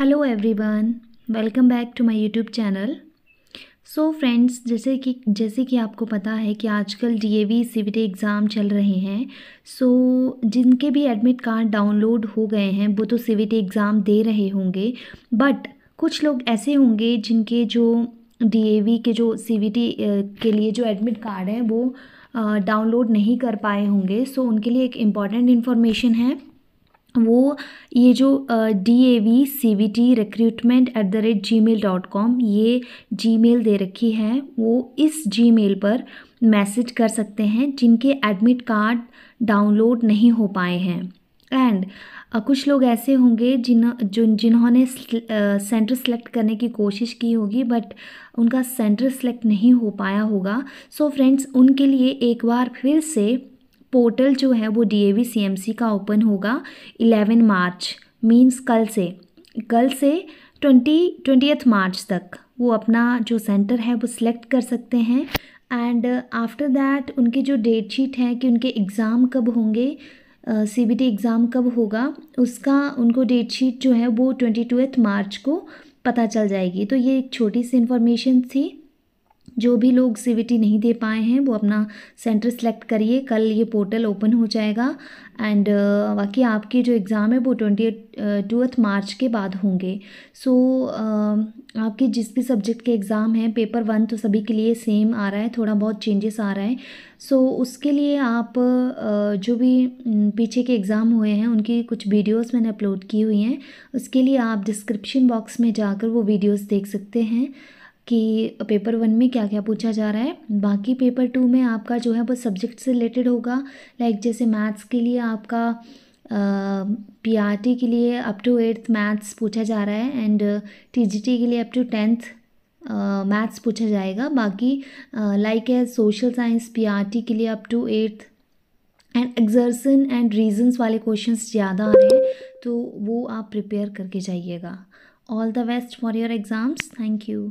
hello everyone welcome back to my YouTube channel so friends जैसे कि जैसे कि आपको पता है कि आजकल डीएवी सीबीटी एग्ज़ाम चल रहे हैं सो so, जिनके भी एडमिट कार्ड डाउनलोड हो गए हैं वो तो सीबीटी एग्ज़ाम दे रहे होंगे बट कुछ लोग ऐसे होंगे जिनके जो डीएवी के जो सीबीटी के लिए जो एडमिट कार्ड हैं वो डाउनलोड नहीं कर पाए होंगे सो so, उनके लिए एक इम्पॉर्टेंट इन्फॉर्मेशन है वो ये जो D A V C V T recruitment at the rate Gmail dot com ये जी मेल दे रखी है वो इस जी मेल पर मैसेज कर सकते हैं जिनके एडमिट कार्ड डाउनलोड नहीं हो पाए हैं एंड uh, कुछ लोग ऐसे होंगे जिन जो जिन्होंने सेंटर सेलेक्ट करने की कोशिश की होगी बट उनका सेंटर सेलेक्ट नहीं हो पाया होगा सो so फ्रेंड्स उनके लिए एक बार फिर से पोर्टल जो है वो डी ए का ओपन होगा इलेवन मार्च मीन्स कल से कल से ट्वेंटी एथ मार्च तक वो अपना जो सेंटर है वो सिलेक्ट कर सकते हैं एंड आफ्टर दैट उनकी जो डेट शीट है कि उनके एग्ज़ाम कब होंगे सी बी टी एग्ज़ाम कब होगा उसका उनको डेट शीट जो है वो ट्वेंटी टूथ मार्च को पता चल जाएगी तो ये एक छोटी सी इन्फॉर्मेशन थी जो भी लोग सीवीटी नहीं दे पाए हैं वो अपना सेंटर सेलेक्ट करिए कल ये पोर्टल ओपन हो जाएगा एंड बाकी आपके जो एग्ज़ाम है वो ट्वेंटी ट्वेल्थ मार्च के बाद होंगे सो so, आपके जिस भी सब्जेक्ट के एग्ज़ाम हैं पेपर वन तो सभी के लिए सेम आ रहा है थोड़ा बहुत चेंजेस आ रहा है सो so, उसके लिए आप जो भी पीछे के एग्ज़ाम हुए हैं उनकी कुछ वीडियोज़ मैंने अपलोड की हुई हैं उसके लिए आप डिस्क्रिप्शन बॉक्स में जाकर वो वीडियोज़ देख सकते हैं कि पेपर वन में क्या क्या पूछा जा रहा है बाकी पेपर टू में आपका जो है वो सब्जेक्ट से रिलेटेड होगा लाइक जैसे मैथ्स के लिए आपका पी आर टी के लिए अप टू एट्थ मैथ्स पूछा जा रहा है एंड टी जी टी के लिए अप टू टेंथ मैथ्स पूछा जाएगा बाकी लाइक है social science P R T के लिए up to eighth and assertion and reasons वाले क्वेश्चन ज़्यादा आ रहे हैं तो वो आप प्रिपेयर करके जाइएगा all the best for your exams thank you